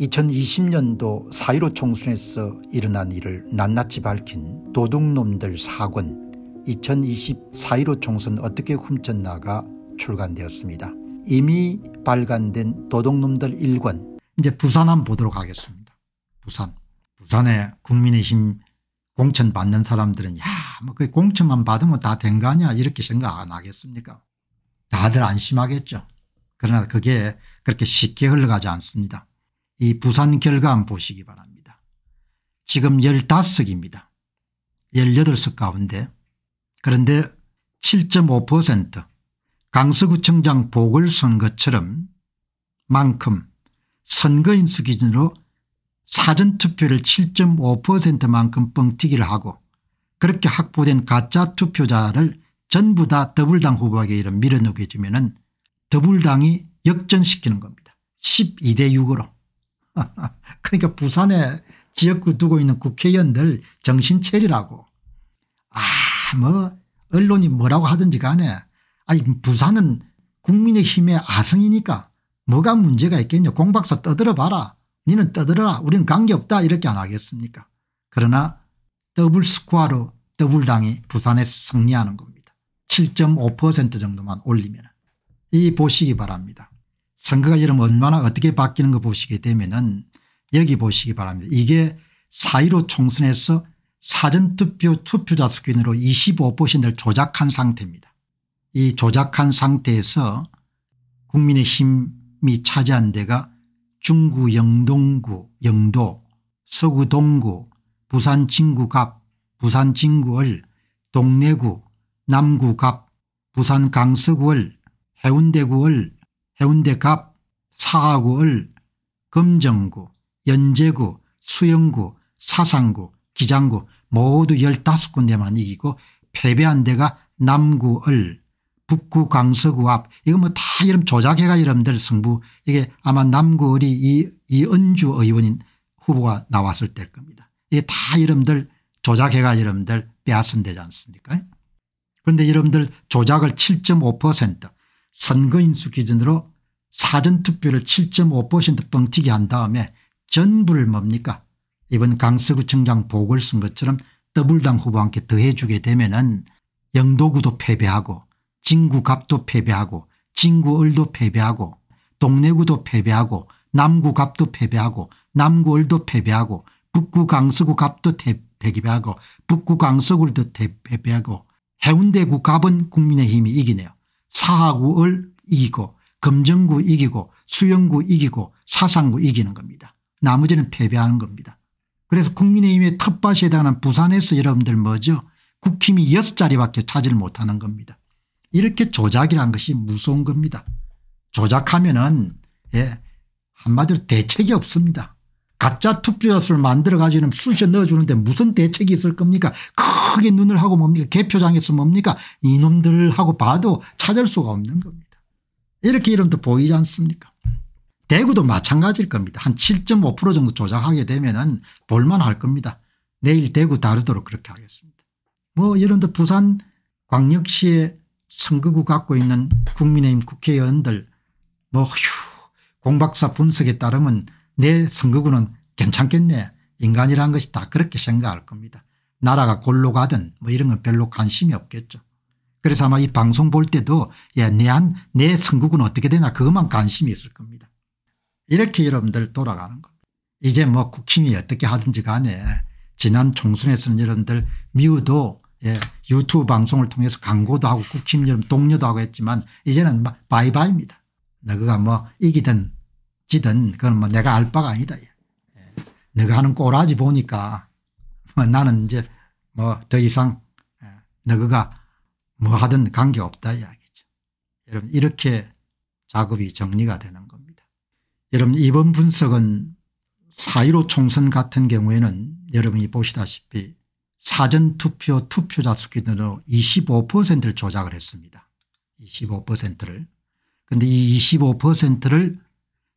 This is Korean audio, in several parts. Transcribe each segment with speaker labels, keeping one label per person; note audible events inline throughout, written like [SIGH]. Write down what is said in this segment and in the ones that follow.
Speaker 1: 2020년도 4.15 총선에서 일어난 일을 낱낱이 밝힌 도둑놈들 사권2020 4.15 총선 어떻게 훔쳤나가 출간되었습니다. 이미 발간된 도둑놈들 1권 이제 부산 한번 보도록 하겠습니다. 부산. 부산에 국민의힘 공천 받는 사람들은 야뭐 그 공천만 받으면 다 된 거 아니야 이렇게 생각 안 하겠습니까 다들 안심하겠죠. 그러나 그게 그렇게 쉽게 흘러가지 않습니다. 이 부산 결과 한 보시기 바랍니다. 지금 15석입니다. 18석 가운데 그런데 7.5% 강서구청장 보궐선거처럼 만큼 선거인수 기준으로 사전투표를 7.5%만큼 뻥튀기를 하고 그렇게 확보된 가짜 투표자를 전부 다더블당 후보에게 이런 밀어넣게 해주면 은더블당이 역전시키는 겁니다. 12대 6으로. [LAUGHS] 그러니까 부산에 지역구 두고 있는 국회의원들 정신 체리라고. 아, 뭐, 언론이 뭐라고 하든지 간에, 아니, 부산은 국민의힘의 아성이니까 뭐가 문제가 있겠냐. 공박사 떠들어 봐라. 니는 떠들어라. 우리는 관계없다. 이렇게 안 하겠습니까. 그러나 더블 스코어로 더블 당이 부산에서 승리하는 겁니다. 7.5% 정도만 올리면 이 보시기 바랍니다. 선거가 여러면 얼마나 어떻게 바뀌는 거 보시게 되면은 여기 보시기 바랍니다. 이게 4.15 총선에서 사전투표 투표자 수 기준으로 25%를 조작한 상태입니다. 이 조작한 상태에서 국민의힘이 차지한 데가 중구 영동구 영도 서구 동구 부산 진구갑 부산 진구을 동래구 남구갑 부산 강서구을 해운대구을 해운대갑, 사하구을, 금정구, 연제구, 수영구, 사상구, 기장구 모두 15군데만 이기고 패배한 데가 남구을, 북구 강서구 앞 이거 뭐 다 이름 조작해가 여러분들 승부 이게 아마 남구을이 이, 이은주 의원인 후보가 나왔을 때일 겁니다. 이게 다 여러분들 조작해가 여러분들 빼앗은 데지 않습니까 그런데 여러분들 조작을 7.5% 선거인수 기준으로 사전투표를 7.5% 뻥튀기 한 다음에 전부를 뭡니까 이번 강서구청장 보궐선거처럼 더블당 후보 와 함께 더해주게 되면 은 영도구도 패배하고 진구갑도 패배하고 진구을도 패배하고 동래구도 패배하고 남구갑도 패배하고 남구을도 패배하고 북구강서구갑도 패배하고 북구강서구도 패배하고 해운대구갑은 국민의힘이 이기네요. 사하구를 이기고 금정구 이기고 수영구 이기고 사상구 이기는 겁니다. 나머지는 패배하는 겁니다. 그래서 국민의힘의 텃밭에 해당하는 부산에서 여러분들 뭐죠 국힘이 여섯 자리밖에 차지를 못하는 겁니다. 이렇게 조작이란 것이 무서운 겁니다. 조작하면 은 예, 한마디로 대책이 없습니다. 가짜 투표율을 만들어가지는 수시 넣어주는데 무슨 대책이 있을 겁니까 크게 눈을 하고 뭡니까 개표장에서 뭡니까 이놈들하고 봐도 찾을 수가 없는 겁니다. 이렇게 이름도 보이지 않습니까 대구도 마찬가지일 겁니다. 한 7.5% 정도 조작하게 되면 은 볼만할 겁니다. 내일 대구 다르도록 그렇게 하겠습니다. 뭐 이런데 부산 광역시의 선거구 갖고 있는 국민의힘 국회의원들 뭐휴 공박사 분석에 따르면 내 선거구는 괜찮겠네 인간이란 것이 다 그렇게 생각할 겁니다. 나라가 골로 가든 뭐 이런 건 별로 관심이 없겠죠. 그래서 아마 이 방송 볼 때도 예, 내, 안, 내 선거구는 어떻게 되나 그것만 관심이 있을 겁니다. 이렇게 여러분들 돌아가는 겁니다. 이제 뭐 국힘이 어떻게 하든지 간에 지난 총선에서는 여러분들 미우도 예, 유튜브 방송을 통해서 광고도 하고 국힘 여러분 동료도 하고 했지만 이제는 바이바이입니다. 너가 뭐 이기든 지든 그건 뭐 내가 알 바가 아니다. 네가 예. 하는 꼬라지 보니까 뭐 나는 이제 뭐 더 이상 예, 너가 뭐 하든 관계없다 이야기죠. 여러분 이렇게 작업이 정리가 되는 겁니다. 여러분 이번 분석은 사1로 총선 같은 경우에는 여러분이 보시다시피 사전투표 투표자 수 기준으로 25%를 조작을 했습니다. 25%를. 그런데 이 25%를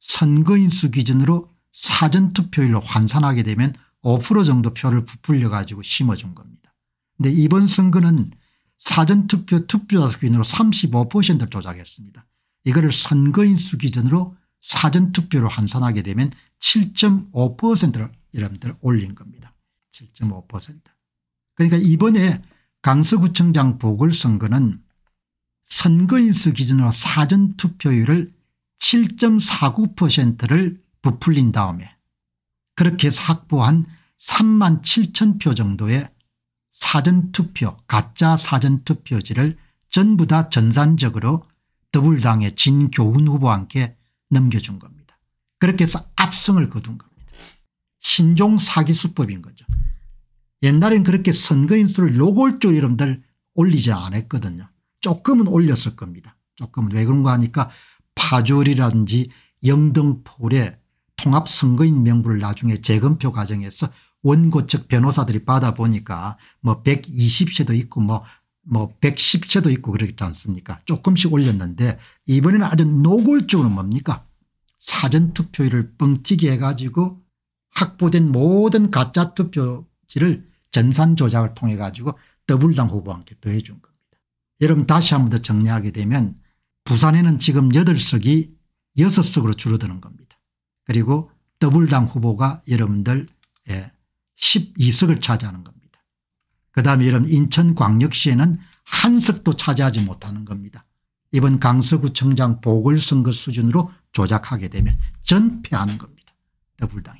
Speaker 1: 선거인수 기준으로 사전투표율로 환산하게 되면 5% 정도 표를 부풀려 가지고 심어준 겁니다. 근데 이번 선거는 사전투표 투표자 기준으로 35%를 조작했습니다. 이거를 선거인수 기준으로 사전투표로 환산하게 되면 7.5%를 여러분들 올린 겁니다. 7.5% 그러니까 이번에 강서구청장 보궐선거는 선거인수 기준으로 사전투표율을 7.49%를 부풀린 다음에 그렇게 해서 확보한 3만 7천 표 정도의 사전투표 가짜 사전투표지를 전부 다 전산적으로 더불당의 진교훈 후보와 함께 넘겨준 겁니다. 그렇게 해서 압승을 거둔 겁니다. 신종 사기수법인 거죠. 옛날엔 그렇게 선거인수를 노골조이름들 올리지 않았거든요. 조금은 올렸을 겁니다. 조금은 왜 그런가 하니까 파졸이라든지 영등포에 통합선거인 명부를 나중에 재검표 과정에서 원고 측 변호사들이 받아보니까 뭐 120채도 있고 뭐, 뭐 110채도 있고 그렇지 않습니까 조금씩 올렸는데 이번에는 아주 노골적으로 뭡니까 사전투표율을 뻥튀기 해가지고 확보된 모든 가짜 투표지를 전산 조작을 통해 가지고 더블당 후보한테 더해준 겁니다. 여러분 다시 한 번 더 정리하게 되면 부산에는 지금 8석이 6석으로 줄어드는 겁니다. 그리고 더블당 후보가 여러분들 12석을 예, 차지하는 겁니다. 그다음에 여러분 인천광역시에는 한 석도 차지하지 못하는 겁니다. 이번 강서구청장 보궐선거 수준으로 조작하게 되면 전패하는 겁니다. 더불당이.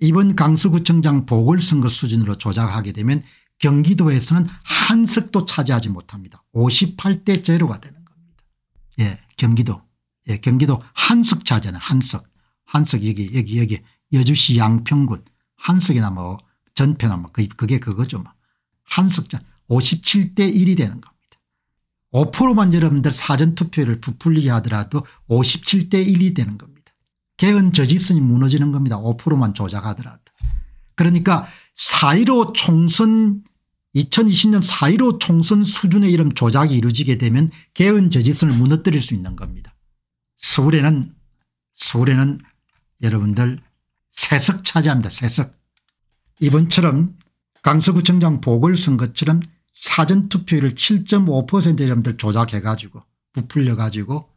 Speaker 1: 이번 강서구청장 보궐선거 수준으로 조작하게 되면 경기도에서는 한 석도 차지하지 못합니다. 58대 제로가 됩니다. 예, 경기도. 예, 경기도 한석 자잖아요. 한석. 한석 여기 여기 여기 여주시 양평군 한석이나 뭐 전표나 뭐 그게 그거죠. 뭐. 한석자 57대 1이 되는 겁니다. 5%만 여러분들 사전투표를 부풀리게 하더라도 57대 1이 되는 겁니다. 개헌 저지선이 무너지는 겁니다. 5%만 조작하더라도. 그러니까 4.15 총선 2020년 4.15 총선 수준의 이런 조작이 이루어지게 되면 개헌 저지선을 무너뜨릴 수 있는 겁니다. 서울에는 서울에는 여러분들 세석 차지합니다. 세석. 이번처럼 강서구청장 보궐선거처럼 사전투표율을 7.5% 여러분들 조작해 가지고 부풀려 가지고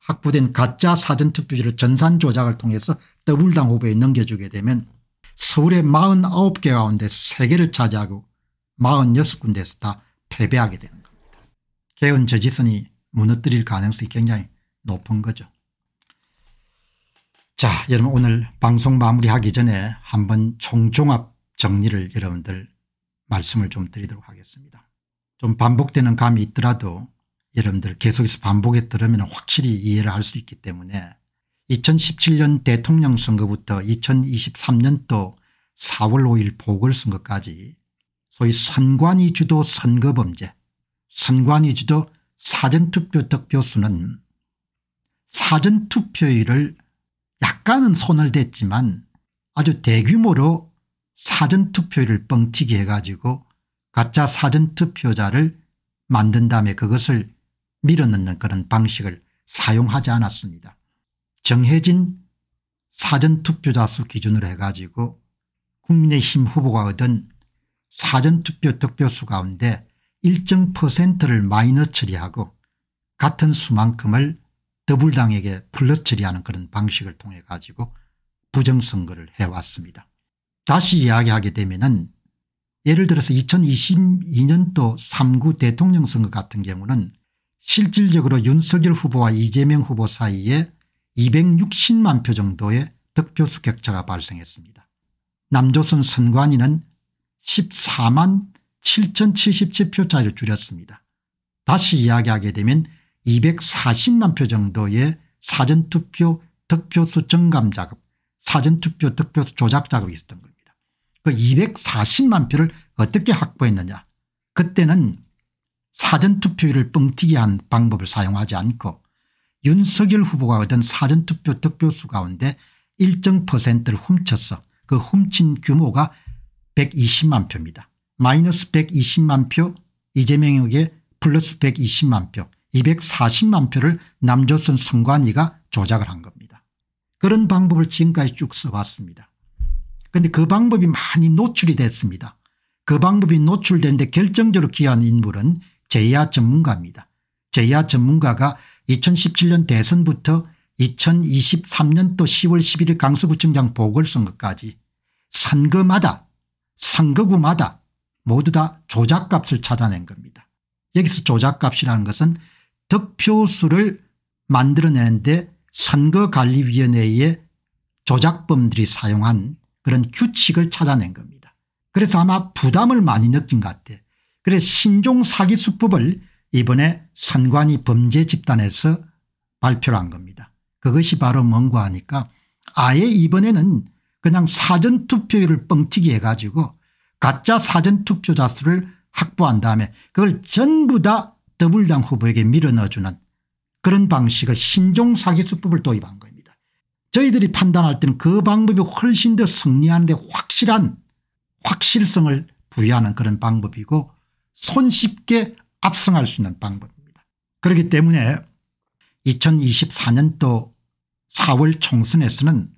Speaker 1: 확보된 가짜 사전투표지를 전산 조작을 통해서 더블당 후보에 넘겨주게 되면 서울의 49개 가운데서 3개를 차지하고 46군데에서 다 패배하게 되는 겁니다. 개헌 저지선이 무너뜨릴 가능성이 굉장히 높은 거죠. 자 여러분 오늘 방송 마무리하기 전에 한번 총종합 정리를 여러분들 말씀을 좀 드리도록 하겠습니다. 좀 반복되는 감이 있더라도 여러분들 계속해서 반복해 들으면 확실히 이해를 할 수 있기 때문에 2017년 대통령 선거부터 2023년도 4월 5일 보궐선거까지 소위 선관위주도 선거범죄 선관위주도 사전투표 득표수는 사전투표율을 약간은 손을 댔지만 아주 대규모로 사전투표율을 뻥튀기 해가지고 가짜 사전투표자를 만든 다음에 그것을 밀어넣는 그런 방식을 사용하지 않았습니다. 정해진 사전투표자 수 기준으로 해가지고 국민의힘 후보가 얻은 사전투표 득표수 가운데 일정 퍼센트를 마이너 처리하고 같은 수만큼을 더불당에게 플러스 처리하는 그런 방식을 통해 가지고 부정선거를 해왔습니다. 다시 이야기하게 되면 은 예를 들어서 2022년도 3구 대통령 선거 같은 경우는 실질적으로 윤석열 후보와 이재명 후보 사이에 260만 표 정도의 득표수 격차가 발생했습니다. 남조선 선관위는 14만 7 0 7 7표차이로 줄였습니다. 다시 이야기하게 되면 240만 표 정도의 사전투표 득표수 증감 작업 사전투표 득표수 조작 작업이 있었던 겁니다. 그 240만 표를 어떻게 확보했느냐 그때는 사전투표율을 뻥튀기한 방법을 사용하지 않고 윤석열 후보가 얻은 사전투표 득표수 가운데 일정 퍼센트를 훔쳤어 그 훔친 규모가 120만 표입니다. 마이너스 120만 표 이재명에게 플러스 120만 표 240만 표를 남조선 선관위가 조작을 한 겁니다. 그런 방법을 지금까지 쭉 써왔습니다. 그런데 그 방법이 많이 노출이 됐습니다. 그 방법이 노출되는데 결정적으로 기여한 인물은 제야 전문가입니다. 제야 전문가가 2017년 대선부터 2023년도 10월 11일 강서구청장 보궐선거까지 선거마다 선거구마다 모두 다 조작값을 찾아낸 겁니다. 여기서 조작값이라는 것은 득표수를 만들어내는데 선거관리위원회의 조작범들이 사용한 그런 규칙을 찾아낸 겁니다. 그래서 아마 부담을 많이 느낀 것 같아요. 그래서 신종 사기 수법을 이번에 선관위 범죄 집단에서 발표를 한 겁니다. 그것이 바로 뭔가 하니까 아예 이번에는 그냥 사전투표율을 뻥튀기 해가지고 가짜 사전투표자 수를 확보한 다음에 그걸 전부 다 더불당 후보에게 밀어넣어주는 그런 방식을 신종사기수법을 도입한 겁니다. 저희들이 판단할 때는 그 방법이 훨씬 더 승리하는데 확실한 확실성을 부여하는 그런 방법이고 손쉽게 압승할 수 있는 방법입니다. 그렇기 때문에 2024년도 4월 총선에서는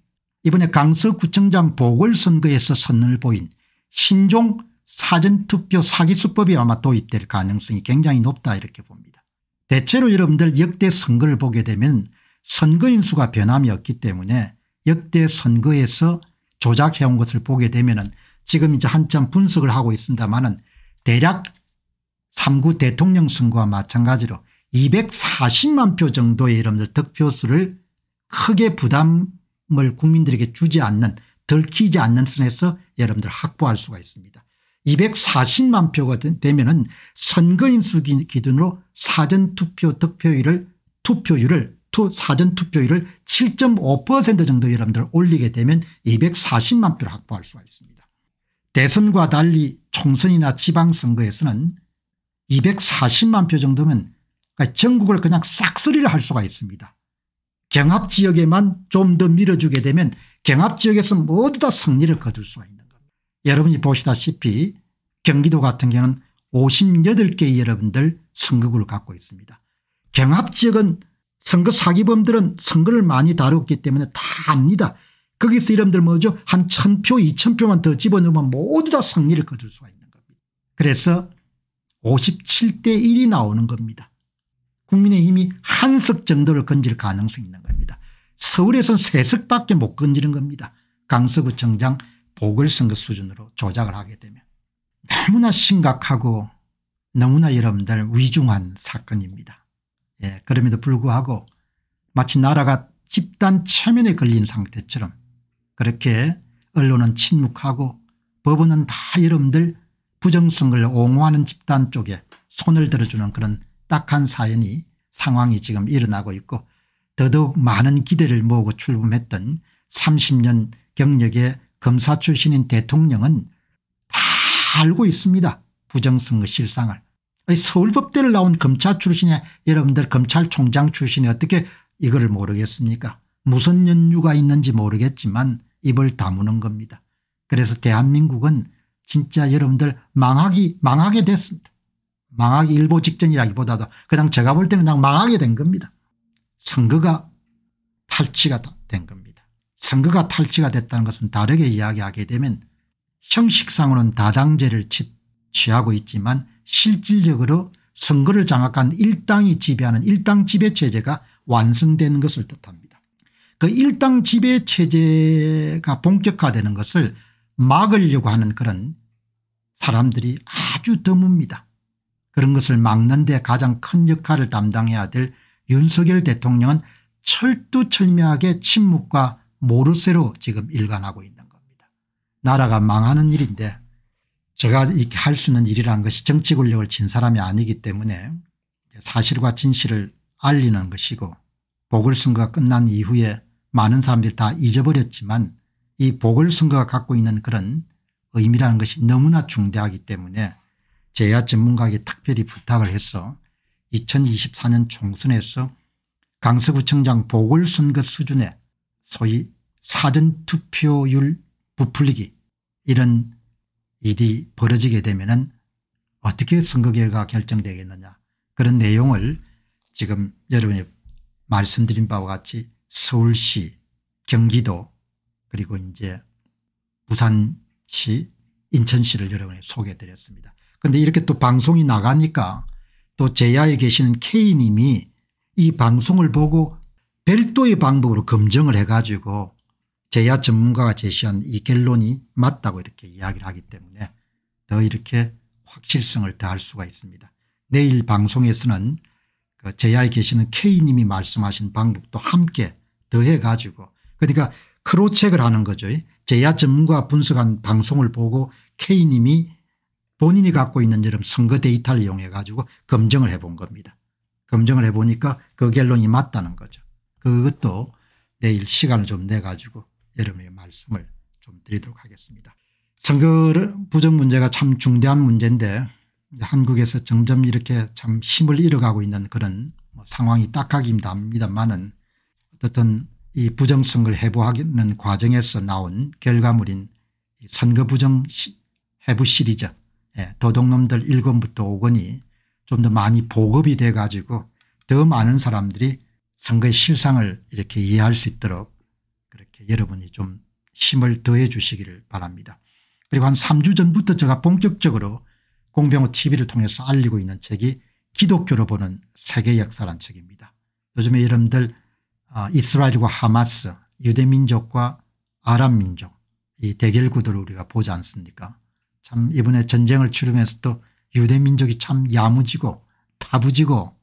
Speaker 1: 이번에 강서구청장 보궐선거에서 선을 보인 신종 사전투표 사기수법이 아마 도입될 가능성이 굉장히 높다 이렇게 봅니다. 대체로 여러분들 역대 선거를 보게 되면 선거인 수가 변함이 없기 때문에 역대 선거에서 조작해온 것을 보게 되면 지금 이제 한참 분석을 하고 있습니다만은 대략 3구 대통령 선거와 마찬가지로 240만 표 정도의 여러분들 득표수를 크게 부담 을 국민들에게 주지 않는 들키지 않는 선에서 여러분들 확보할 수가 있습니다. 240만 표가 되면 은 선거인수 기준으로 사전투표 득표율을 투표율을 투 사전투표율을 7.5% 정도 여러분들 올리게 되면 240만 표를 확보할 수가 있습니다. 대선과 달리 총선이나 지방선거에서는 240만 표 정도면 그러니까 전국을 그냥 싹쓸이를 할 수가 있습니다. 경합 지역에만 좀 더 밀어주게 되면 경합 지역에서 모두 다 승리를 거둘 수가 있는 겁니다. 여러분이 보시다시피 경기도 같은 경우는 58개의 여러분들 선거구를 갖고 있습니다. 경합 지역은 선거 사기범들은 선거를 많이 다뤘기 때문에 다 압니다. 거기서 이름들 뭐죠 한 1000표 2000표만 더 집어넣으면 모두 다 승리를 거둘 수가 있는 겁니다. 그래서 57대 1이 나오는 겁니다. 국민의힘이 한 석 정도를 건질 가능성이 있는 겁니다. 서울에선 세 석밖에 못 건지는 겁니다. 강서구청장 보궐선거 수준으로 조작을 하게 되면 너무나 심각하고 너무나 여러분들 위중한 사건입니다. 예, 그럼에도 불구하고 마치 나라가 집단 체면에 걸린 상태처럼 그렇게 언론은 침묵하고 법원은 다 여러분들 부정성을 옹호하는 집단 쪽에 손을 들어주는 그런 딱딱한 사연이 상황이 지금 일어나고 있고 더더욱 많은 기대를 모으고 출범했던 30년 경력의 검사 출신인 대통령은 다 알고 있습니다. 부정선거 실상을. 서울법대를 나온 검찰 출신의 여러분들 검찰총장 출신이 어떻게 이거를 모르겠습니까 무슨 연유가 있는지 모르겠지만 입을 다무는 겁니다. 그래서 대한민국은 진짜 여러분들 망하기 망하게 됐습니다. 망하기 일보 직전이라기보다도 그냥 제가 볼 때는 그냥 망하게 된 겁니다. 선거가 탈취가 된 겁니다. 선거가 탈취가 됐다는 것은 다르게 이야기하게 되면 형식상으로는 다당제를 취하고 있지만 실질적으로 선거를 장악한 일당이 지배하는 일당 지배체제가 완성된 것을 뜻합니다. 그 일당 지배체제가 본격화되는 것을 막으려고 하는 그런 사람들이 아주 드뭅니다. 그런 것을 막는 데 가장 큰 역할을 담당해야 될 윤석열 대통령은 철두철미하게 침묵과 모르쇠로 지금 일관하고 있는 겁니다. 나라가 망하는 일인데 제가 이렇게 할 수 있는 일이라는 것이 정치 권력을 진 사람이 아니기 때문에 사실과 진실을 알리는 것이고 보궐선거가 끝난 이후에 많은 사람들이 다 잊어버렸지만 이 보궐선거가 갖고 있는 그런 의미라는 것이 너무나 중대하기 때문에 제야 전문가에게 특별히 부탁을 해서 2024년 총선에서 강서구청장 보궐선거 수준의 소위 사전투표율 부풀리기 이런 일이 벌어지게 되면 은 어떻게 선거 결과가 결정되겠느냐 그런 내용을 지금 여러분이 말씀드린 바와 같이 서울시 경기도 그리고 이제 부산시 인천시를 여러분이 소개해 드렸습니다. 그런데 이렇게 또 방송이 나가니까 또 제야에 계시는 K님이 이 방송을 보고 별도의 방법으로 검증을 해가지고 제야 전문가가 제시한 이 결론이 맞다고 이렇게 이야기를 하기 때문에 더 이렇게 확실성을 더 할 수가 있습니다. 내일 방송에서는 그 제야에 계시는 K님이 말씀하신 방법도 함께 더해가지고 그러니까 크로책을 하는 거죠. 제야 전문가 분석한 방송을 보고 K님이 본인이 갖고 있는 이런 선거 데이터를 이용해 가지고 검증을 해본 겁니다. 검증을 해보니까 그 결론이 맞다는 거죠. 그것도 내일 시간을 좀 내 가지고 여러분의 말씀을 좀 드리도록 하겠습니다. 선거 부정 문제가 참 중대한 문제인데 한국에서 점점 이렇게 참 힘을 잃어가고 있는 그런 뭐 상황이 딱하기입니다 합니다만은 어떻든 이 부정선거를 해부하는 과정에서 나온 결과물인 선거 부정 해부 시리즈 도둑놈들 예, 1권부터 5권이 좀 더 많이 보급이 돼 가지고 더 많은 사람들이 선거의 실상을 이렇게 이해할 수 있도록 그렇게 여러분이 좀 힘을 더해 주시기를 바랍니다. 그리고 한 3주 전부터 제가 본격적으로 공병호 tv를 통해서 알리고 있는 책이 기독교로 보는 세계 역사란 책입니다. 요즘에 여러분들 아, 이스라엘과 하마스 유대민족과 아랍민족 이 대결 구도를 우리가 보지 않습니까 참 이번에 전쟁을 치르면서 또 유대민족이 참 야무지고 다부지고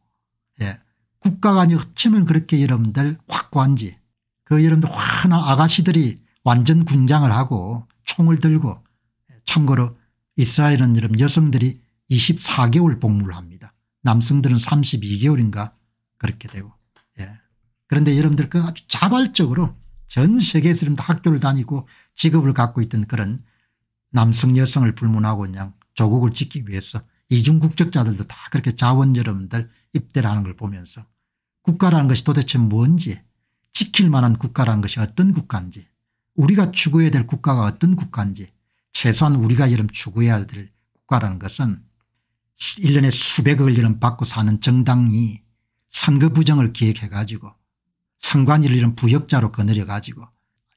Speaker 1: 예. 국가가 아니 어쩌면 그렇게 여러분들 확고한지 그 여러분들 환한 아가씨들이 완전 군장을 하고 총을 들고 예, 참고로 이스라엘은 여러분 여성들이 24개월 복무를 합니다. 남성들은 32개월인가 그렇게 되고 예. 그런데 여러분들 그 아주 자발적으로 전 세계에서 학교를 다니고 직업을 갖고 있던 그런 남성 여성을 불문하고 그냥 조국을 지키기 위해서 이중 국적자들도 다 그렇게 자원 여러분들 입대를 하는 걸 보면서 국가라는 것이 도대체 뭔지 지킬 만한 국가라는 것이 어떤 국가인지 우리가 추구해야 될 국가가 어떤 국가인지 최소한 우리가 이런 추구해야 될 국가라는 것은 1년에 수백억을 이런 받고 사는 정당이 선거 부정을 기획해 가지고 선관위를 이런 부역자로 거느려 가지고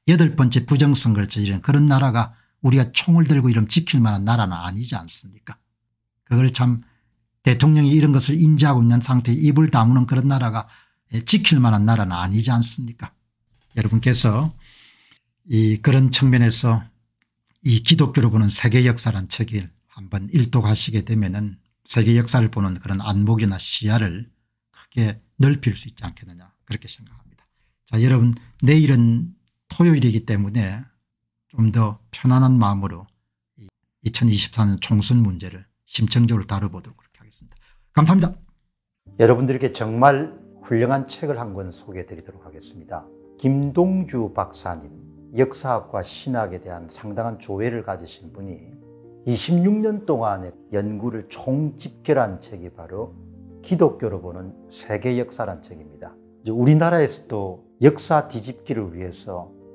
Speaker 1: 여덟 번째 부정선거를 저지른 그런 나라가 우리가 총을 들고 이러면 지킬 만한 나라는 아니지 않습니까 그걸 참 대통령이 이런 것을 인지하고 있는 상태에 입을 다무는 그런 나라가 예, 지킬 만한 나라는 아니지 않습니까 여러분께서 이 그런 측면에서 이 기독교로 보는 세계 역사란 책을 한번 일독하시게 되면은 세계 역사를 보는 그런 안목이나 시야를 크게 넓힐 수 있지 않겠느냐 그렇게 생각합니다. 자 여러분 내일은 토요일이기 때문에 좀더 편안한 마음으로 2024년 총선 문제를 심층적으로 다뤄보도록 그렇게 하겠습니다. 감사합니다. 여러분들에 정말 훌륭한 책을 한 권 소개해드리도록 하겠습니다. 김동주 박사님, 역사학과 신학에 대한 상당한 조회를 가지신 분이 26년 동안의 연구를 총집결한 책이 바로 기독교로 보는 세계 역사란 책입니다. 우리나라에서도 역사 뒤집기를 위해서